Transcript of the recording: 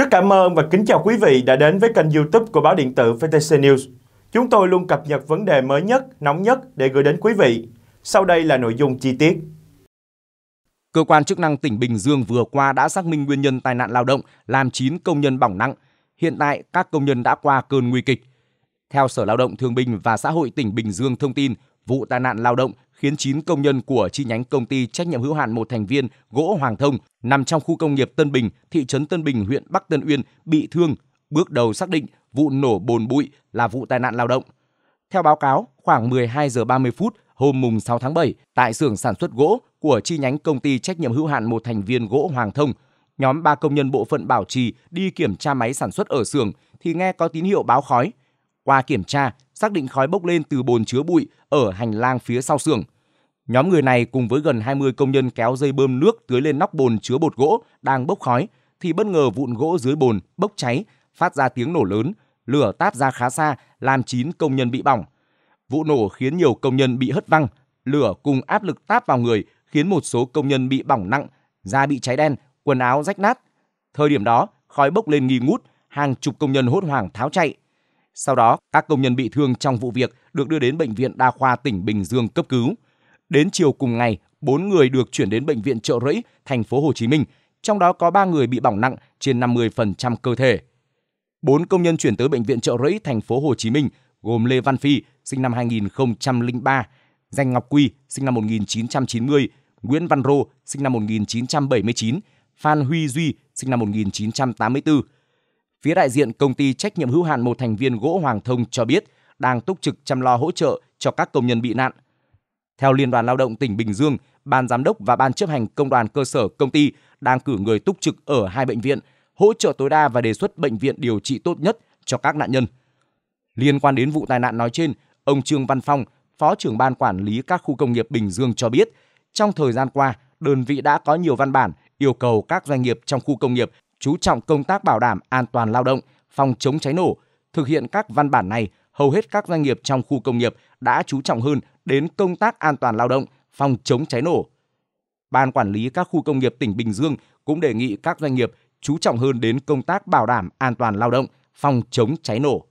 Rất cảm ơn và kính chào quý vị đã đến với kênh youtube của báo điện tử VTC News. Chúng tôi luôn cập nhật vấn đề mới nhất, nóng nhất để gửi đến quý vị. Sau đây là nội dung chi tiết. Cơ quan chức năng tỉnh Bình Dương vừa qua đã xác minh nguyên nhân tai nạn lao động làm 9 công nhân bỏng nặng. Hiện tại, các công nhân đã qua cơn nguy kịch. Theo Sở Lao động Thương binh và Xã hội tỉnh Bình Dương thông tin, vụ tai nạn lao động khiến 9 công nhân của chi nhánh công ty trách nhiệm hữu hạn một thành viên gỗ Hoàng Thông nằm trong khu công nghiệp Tân Bình, thị trấn Tân Bình, huyện Bắc Tân Uyên bị thương. Bước đầu xác định vụ nổ bồn bụi là vụ tai nạn lao động. Theo báo cáo, khoảng 12 giờ 30 phút hôm mùng 6 tháng 7 tại xưởng sản xuất gỗ của chi nhánh công ty trách nhiệm hữu hạn một thành viên gỗ Hoàng Thông, nhóm 3 công nhân bộ phận bảo trì đi kiểm tra máy sản xuất ở xưởng thì nghe có tín hiệu báo khói. Qua kiểm tra, xác định khói bốc lên từ bồn chứa bụi ở hành lang phía sau xưởng. Nhóm người này cùng với gần 20 công nhân kéo dây bơm nước tưới lên nóc bồn chứa bột gỗ đang bốc khói thì bất ngờ vụn gỗ dưới bồn bốc cháy, phát ra tiếng nổ lớn, lửa táp ra khá xa, làm 9 công nhân bị bỏng. Vụ nổ khiến nhiều công nhân bị hất văng, lửa cùng áp lực táp vào người khiến một số công nhân bị bỏng nặng, da bị cháy đen, quần áo rách nát. Thời điểm đó, khói bốc lên nghi ngút, hàng chục công nhân hốt hoảng tháo chạy. Sau đó, các công nhân bị thương trong vụ việc được đưa đến bệnh viện đa khoa tỉnh Bình Dương cấp cứu. Đến chiều cùng ngày, 4 người được chuyển đến bệnh viện Trợ Rẫy, thành phố Hồ Chí Minh, trong đó có 3 người bị bỏng nặng trên 50% cơ thể. 4 công nhân chuyển tới bệnh viện Trợ Rẫy, thành phố Hồ Chí Minh gồm Lê Văn Phi, sinh năm 2003, Danh Ngọc Quy, sinh năm 1990, Nguyễn Văn Rô, sinh năm 1979, Phan Huy Duy, sinh năm 1984. Phía đại diện công ty trách nhiệm hữu hạn một thành viên gỗ Hoàng Thông cho biết đang túc trực chăm lo hỗ trợ cho các công nhân bị nạn – theo Liên đoàn Lao động tỉnh Bình Dương, ban giám đốc và ban chấp hành công đoàn cơ sở công ty đang cử người túc trực ở hai bệnh viện, hỗ trợ tối đa và đề xuất bệnh viện điều trị tốt nhất cho các nạn nhân. Liên quan đến vụ tai nạn nói trên, ông Trương Văn Phong, Phó trưởng ban quản lý các khu công nghiệp Bình Dương cho biết, trong thời gian qua, đơn vị đã có nhiều văn bản yêu cầu các doanh nghiệp trong khu công nghiệp chú trọng công tác bảo đảm an toàn lao động, phòng chống cháy nổ. Thực hiện các văn bản này hầu hết các doanh nghiệp trong khu công nghiệp đã chú trọng hơn đến công tác an toàn lao động, phòng chống cháy nổ. Ban quản lý các khu công nghiệp tỉnh Bình Dương cũng đề nghị các doanh nghiệp chú trọng hơn đến công tác bảo đảm an toàn lao động, phòng chống cháy nổ.